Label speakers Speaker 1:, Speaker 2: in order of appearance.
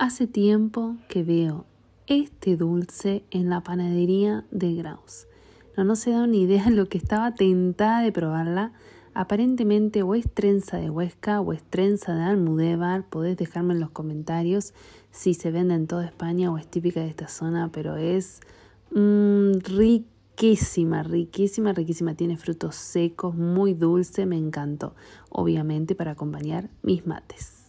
Speaker 1: Hace tiempo que veo este dulce en la panadería de Graus. No, se da una idea de lo que estaba tentada de probarla. Aparentemente o es trenza de Huesca o es trenza de Almudévar. Podés dejarme en los comentarios si se vende en toda España o es típica de esta zona, pero es mm, riquísima, riquísima, riquísima. Tiene frutos secos, muy dulce, me encantó. Obviamente para acompañar mis mates.